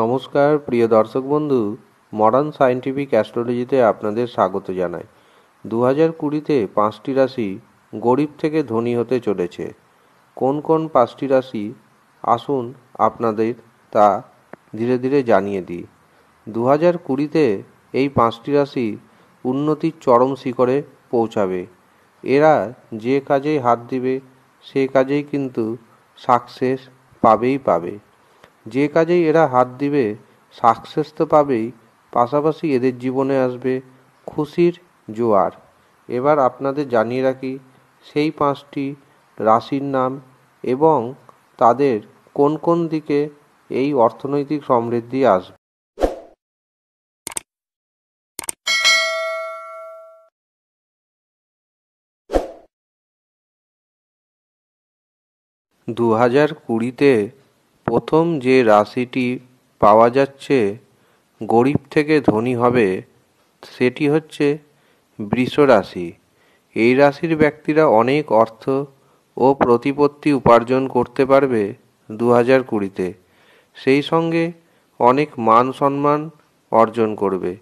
নমস্কার প্রিয় দর্শক বন্ধু মডার্ন সায়েন্টিফিক অ্যাস্ট্রোলজিতে আপনাদের স্বাগত জানাই দু হাজার কুড়িতে পাঁচটি রাশি গরিব থেকে ধনী হতে চলেছে কোন কোন পাঁচটি রাশি আসুন আপনাদের তা ধীরে ধীরে জানিয়ে দিই দু হাজার কুড়িতে এই পাঁচটি রাশি উন্নতির চরম শিখরে পৌঁছাবে এরা যে কাজেই হাত দিবে সে কাজেই কিন্তু সাকসেস পাবেই পাবে যে কাজেই এরা হাত দিবে সাকসেস তো পাবেই পাশাপাশি এদের জীবনে আসবে খুশির জোয়ার এবার আপনাদের জানিয়ে রাখি সেই পাঁচটি রাশির নাম এবং তাদের কোন কোন দিকে এই অর্থনৈতিক সমৃদ্ধি আসবে দু হাজার কুড়িতে প্রথম যে রাশিটি পাওয়া যাচ্ছে গরিব থেকে ধনী হবে সেটি হচ্ছে বৃষ রাশি এই রাশির ব্যক্তিরা অনেক অর্থ ও প্রতিপত্তি উপার্জন করতে পারবে দু হাজার কুড়িতে সেই সঙ্গে অনেক মান সম্মান অর্জন করবে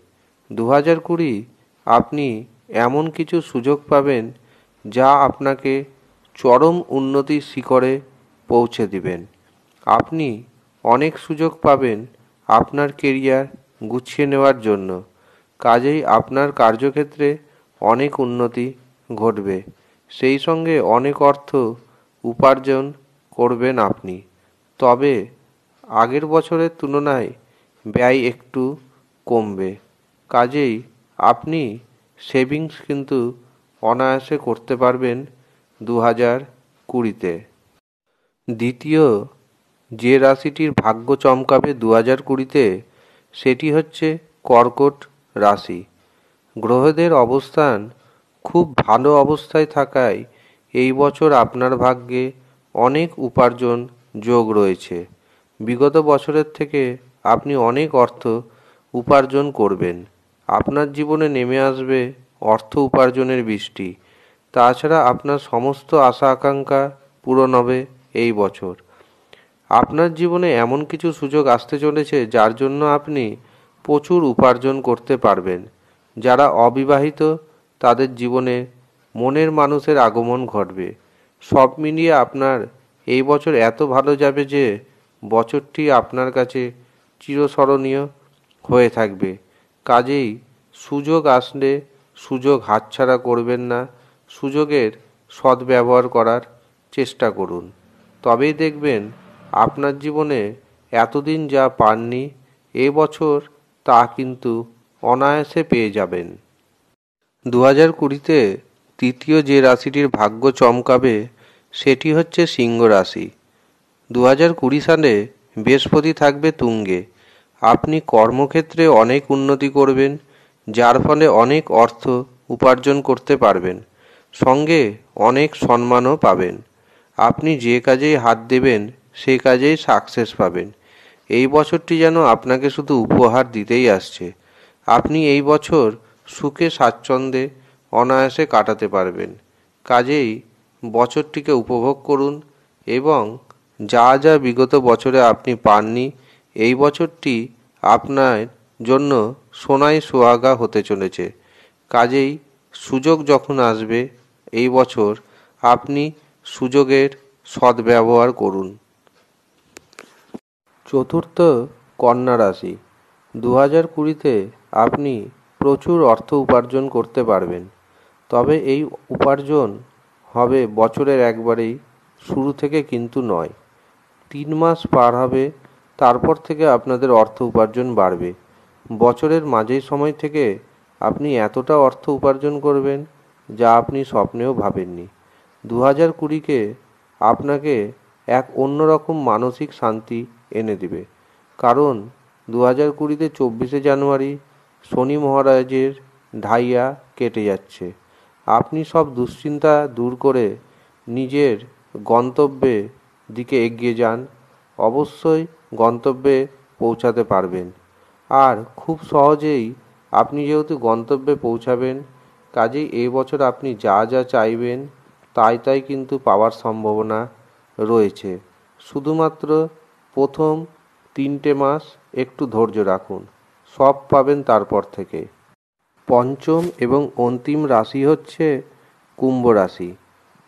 দু হাজার কুড়ি আপনি এমন কিছু সুযোগ পাবেন যা আপনাকে চরম উন্নতির শিখরে পৌঁছে দিবেন আপনি অনেক সুযোগ পাবেন আপনার কেরিয়ার গুছিয়ে নেওয়ার জন্য কাজেই আপনার কার্যক্ষেত্রে অনেক উন্নতি ঘটবে সেই সঙ্গে অনেক অর্থ উপার্জন করবেন আপনি তবে আগের বছরের তুলনায় ব্যয় একটু কমবে কাজেই আপনি সেভিংস কিন্তু অনায়াসে করতে পারবেন দু হাজার কুড়িতে দ্বিতীয় যে রাশিটির ভাগ্য চমকাবে দু হাজার কুড়িতে সেটি হচ্ছে কর্কট রাশি গ্রহদের অবস্থান খুব ভালো অবস্থায় থাকায় এই বছর আপনার ভাগ্যে অনেক উপার্জন যোগ রয়েছে বিগত বছরের থেকে আপনি অনেক অর্থ উপার্জন করবেন আপনার জীবনে নেমে আসবে অর্থ উপার্জনের বৃষ্টি তাছাড়া আপনার সমস্ত আশা আকাঙ্ক্ষা পূরণ হবে এই বছর আপনার জীবনে এমন কিছু সুযোগ আসতে চলেছে যার জন্য আপনি প্রচুর উপার্জন করতে পারবেন যারা অবিবাহিত তাদের জীবনে মনের মানুষের আগমন ঘটবে সব মিলিয়ে আপনার এই বছর এত ভালো যাবে যে বছরটি আপনার কাছে চিরস্মরণীয় হয়ে থাকবে কাজেই সুযোগ আসলে সুযোগ হাতছাড়া করবেন না সুযোগের সদ্ব্যবহার করার চেষ্টা করুন তবেই দেখবেন আপনার জীবনে এতদিন যা পাননি এ বছর তা কিন্তু অনায়াসে পেয়ে যাবেন দু হাজার কুড়িতে তৃতীয় যে রাশিটির ভাগ্য চমকাবে সেটি হচ্ছে সিংহ রাশি দু হাজার কুড়ি সালে বৃহস্পতি থাকবে তুঙ্গে আপনি কর্মক্ষেত্রে অনেক উন্নতি করবেন যার ফলে অনেক অর্থ উপার্জন করতে পারবেন সঙ্গে অনেক সম্মানও পাবেন আপনি যে কাজেই হাত দেবেন সেই কাজেই সাকসেস পাবেন এই বছরটি যেন আপনাকে শুধু উপহার দিতেই আসছে আপনি এই বছর সুখে স্বাচ্ছন্দ্যে অনায়াসে কাটাতে পারবেন কাজেই বছরটিকে উপভোগ করুন এবং যা যা বিগত বছরে আপনি পাননি এই বছরটি আপনার জন্য সোনাই সোহাগা হতে চলেছে কাজেই সুযোগ যখন আসবে এই বছর আপনি সুযোগের সদ্ব্যবহার করুন চতুর্থ কন্যা রাশি দু হাজার কুড়িতে আপনি প্রচুর অর্থ উপার্জন করতে পারবেন তবে এই উপার্জন হবে বছরের একবারেই শুরু থেকে কিন্তু নয় তিন মাস পার হবে তারপর থেকে আপনাদের অর্থ উপার্জন বাড়বে বছরের মাঝে সময় থেকে আপনি এতটা অর্থ উপার্জন করবেন যা আপনি স্বপ্নেও ভাবেননি দু হাজার কুড়িকে আপনাকে এক অন্যরকম মানসিক শান্তি এনে দেবে কারণ দু হাজার কুড়িতে চব্বিশে জানুয়ারি শনি মহারাজের ঢাইয়া কেটে যাচ্ছে আপনি সব দুশ্চিন্তা দূর করে নিজের গন্তব্যে দিকে এগিয়ে যান অবশ্যই গন্তব্যে পৌঁছাতে পারবেন আর খুব সহজেই আপনি যেহেতু গন্তব্যে পৌঁছাবেন কাজেই এই বছর আপনি যা যা চাইবেন তাই তাই কিন্তু পাওয়ার সম্ভাবনা রয়েছে শুধুমাত্র প্রথম তিনটে মাস একটু ধৈর্য রাখুন সব পাবেন তারপর থেকে পঞ্চম এবং অন্তিম রাশি হচ্ছে কুম্ভ রাশি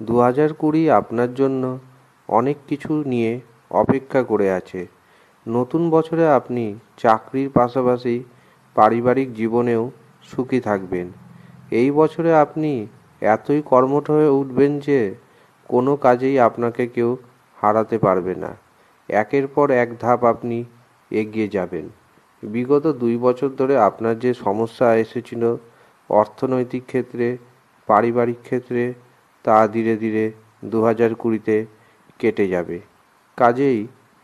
দু হাজার কুড়ি আপনার জন্য অনেক কিছু নিয়ে অপেক্ষা করে আছে নতুন বছরে আপনি চাকরির পাশাপাশি পারিবারিক জীবনেও সুখী থাকবেন এই বছরে আপনি এতই কর্মঠ হয়ে উঠবেন যে কোনো কাজেই আপনাকে কেউ হারাতে পারবে না একের পর এক ধাপ আপনি এগিয়ে যাবেন বিগত দুই বছর ধরে আপনার যে সমস্যা এসেছিল অর্থনৈতিক ক্ষেত্রে পারিবারিক ক্ষেত্রে তা ধীরে ধীরে দু হাজার কুড়িতে কেটে যাবে কাজেই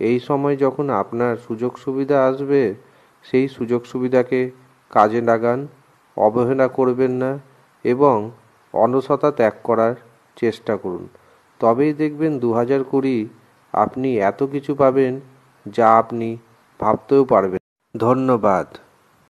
এই সময় যখন আপনার সুযোগ সুবিধা আসবে সেই সুযোগ সুবিধাকে কাজে লাগান অবহেলা করবেন না এবং অনসতা ত্যাগ করার চেষ্টা করুন তবেই দেখবেন দু হাজার কুড়ি আপনি এত কিছু পাবেন যা আপনি ভাবতেও পারবেন ধন্যবাদ